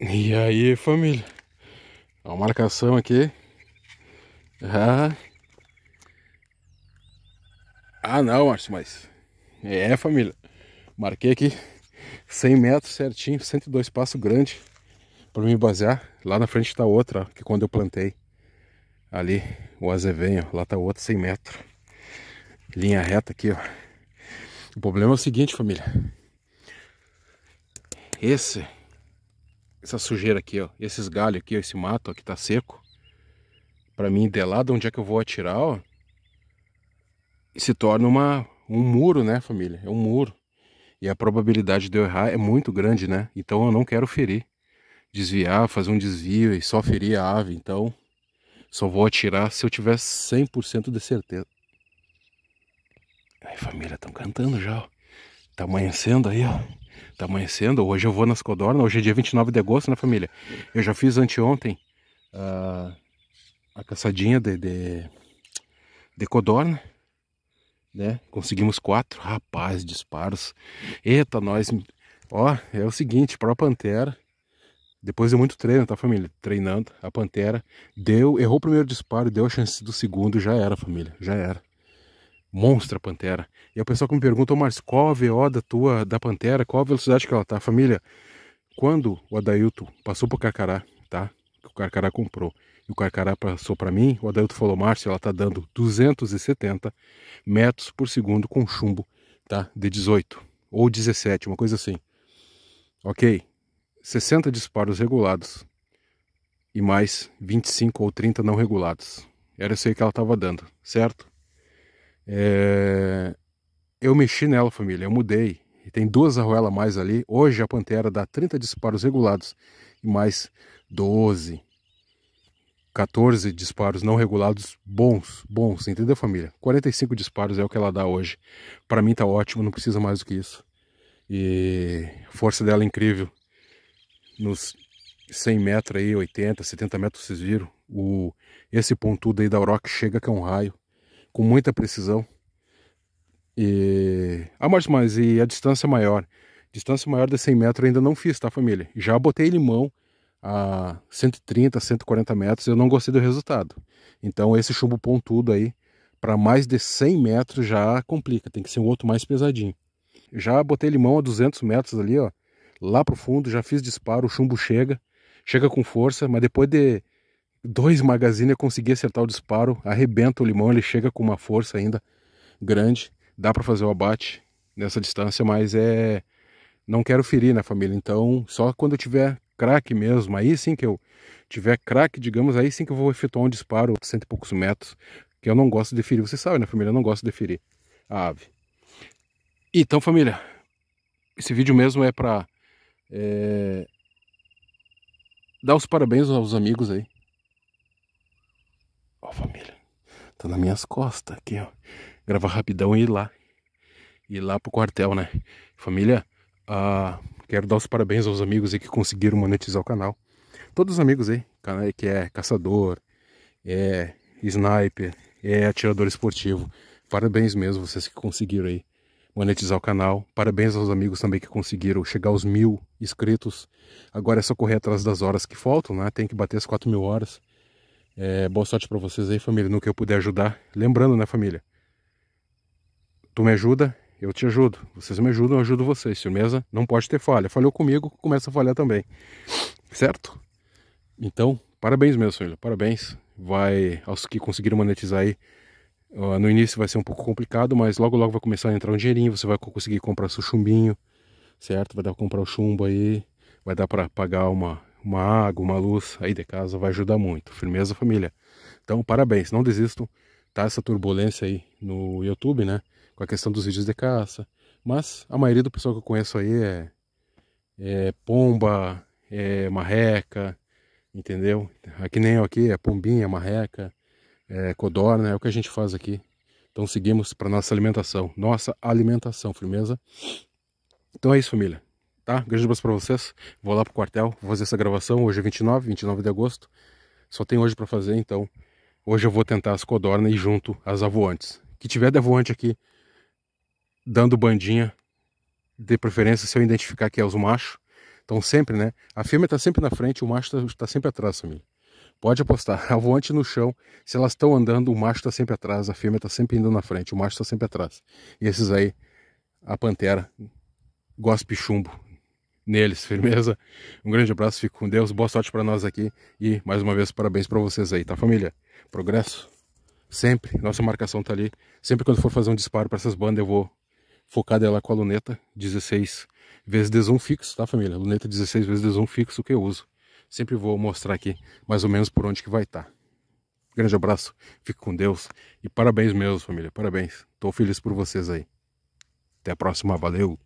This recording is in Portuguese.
E aí família A marcação aqui ah. ah não Márcio, mas É família Marquei aqui 100 metros certinho 102 passos grande para me basear Lá na frente está outra ó, Que quando eu plantei Ali o azevenho Lá está outra 100 metros Linha reta aqui ó O problema é o seguinte família Esse essa sujeira aqui, ó, esses galhos aqui, ó, esse mato ó, que tá seco, para mim, de lá de onde é que eu vou atirar, ó, se torna uma, um muro, né, família? É um muro. E a probabilidade de eu errar é muito grande, né? Então eu não quero ferir. Desviar, fazer um desvio e só ferir a ave. Então só vou atirar se eu tiver 100% de certeza. Aí, família, estão cantando já, ó. Tá amanhecendo aí, ó. Tá amanhecendo. Hoje eu vou nas codornas. Hoje é dia 29 de agosto, né, família? Eu já fiz anteontem uh, a caçadinha de, de, de codorna. Né? Conseguimos quatro. Rapaz, disparos. Eita, nós... Ó, é o seguinte, para a Pantera... Depois de muito treino, tá, família? Treinando, a Pantera deu, errou o primeiro disparo, deu a chance do segundo, já era, família, já era monstra Pantera. E o pessoal que me pergunta, Márcio, qual a VO da tua, da Pantera, qual a velocidade que ela tá? Família, quando o Adailto passou pro Carcará, tá? Que o Carcará comprou e o Carcará passou para mim, o Adailto falou, Márcio, ela tá dando 270 metros por segundo com chumbo, tá? De 18 ou 17, uma coisa assim. Ok, 60 disparos regulados e mais 25 ou 30 não regulados. Era isso aí que ela estava dando, certo? É... Eu mexi nela, família, eu mudei. E tem duas arruelas mais ali. Hoje a Pantera dá 30 disparos regulados e mais 12, 14 disparos não regulados bons, bons, entendeu família? 45 disparos é o que ela dá hoje. Para mim tá ótimo, não precisa mais do que isso. E a força dela é incrível. Nos 100 metros aí, 80, 70 metros, vocês viram? O, esse pontudo aí da Auroch chega que é um raio com muita precisão. E a morte mais e a distância maior. Distância maior de 100 metros ainda não fiz, tá família? Já botei limão a 130, 140 metros, eu não gostei do resultado. Então esse chumbo pontudo aí, para mais de 100 metros já complica, tem que ser um outro mais pesadinho. Já botei limão a 200 metros ali, ó, lá pro fundo, já fiz disparo, o chumbo chega, chega com força, mas depois de Dois Magazine eu consegui acertar o disparo, arrebenta o limão, ele chega com uma força ainda grande, dá para fazer o abate nessa distância, mas é não quero ferir na né, família, então só quando eu tiver craque mesmo, aí sim que eu tiver craque, digamos, aí sim que eu vou efetuar um disparo de cento e poucos metros, que eu não gosto de ferir, você sabe, né, família, eu não gosto de ferir a ave. Então, família, esse vídeo mesmo é para é, eh, dar os parabéns aos amigos aí Ó, família. Tá nas minhas costas aqui, ó. Gravar rapidão e ir lá. Ir lá pro quartel, né? Família, ah, quero dar os parabéns aos amigos aí que conseguiram monetizar o canal. Todos os amigos aí, que é caçador, é sniper, é atirador esportivo. Parabéns mesmo vocês que conseguiram aí monetizar o canal. Parabéns aos amigos também que conseguiram chegar aos mil inscritos. Agora é só correr atrás das horas que faltam, né? Tem que bater as quatro mil horas. É, boa sorte para vocês aí, família, no que eu puder ajudar. Lembrando, né, família? Tu me ajuda, eu te ajudo. Vocês me ajudam, eu ajudo vocês. Firmeza? Não pode ter falha. Falhou comigo, começa a falhar também. Certo? Então, parabéns meu filho. Parabéns. Vai, aos que conseguiram monetizar aí, uh, no início vai ser um pouco complicado, mas logo logo vai começar a entrar um dinheirinho, você vai conseguir comprar seu chumbinho, certo? Vai dar pra comprar o chumbo aí, vai dar para pagar uma uma água, uma luz aí de casa vai ajudar muito. Firmeza, família. Então, parabéns, não desisto Tá essa turbulência aí no YouTube, né? Com a questão dos vídeos de caça. Mas a maioria do pessoal que eu conheço aí é, é pomba, é marreca, entendeu? Aqui nem eu aqui, é pombinha, é marreca, é codorna, é o que a gente faz aqui. Então seguimos para nossa alimentação, nossa alimentação, firmeza? Então é isso, família tá? Grande abraço pra vocês. Vou lá pro quartel, vou fazer essa gravação. Hoje é 29, 29 de agosto. Só tem hoje pra fazer, então hoje eu vou tentar as codorna e junto as avoantes. Que tiver de avoante aqui dando bandinha, de preferência se eu identificar que é os machos. Então sempre, né? A fêmea tá sempre na frente, o macho tá, tá sempre atrás, família. Pode apostar, avoante no chão, se elas estão andando, o macho está sempre atrás, a fêmea está sempre indo na frente, o macho está sempre atrás. E esses aí, a pantera, gosta chumbo, neles, firmeza? Um grande abraço, fico com Deus, boa sorte para nós aqui e mais uma vez parabéns para vocês aí, tá família? Progresso sempre, nossa marcação tá ali. Sempre quando for fazer um disparo para essas bandas, eu vou focar dela com a luneta 16 vezes 1 fixo, tá família? Luneta 16 vezes 1 fixo que eu uso. Sempre vou mostrar aqui mais ou menos por onde que vai estar. Tá. Grande abraço, fico com Deus e parabéns meus família, parabéns. Tô feliz por vocês aí. Até a próxima, valeu!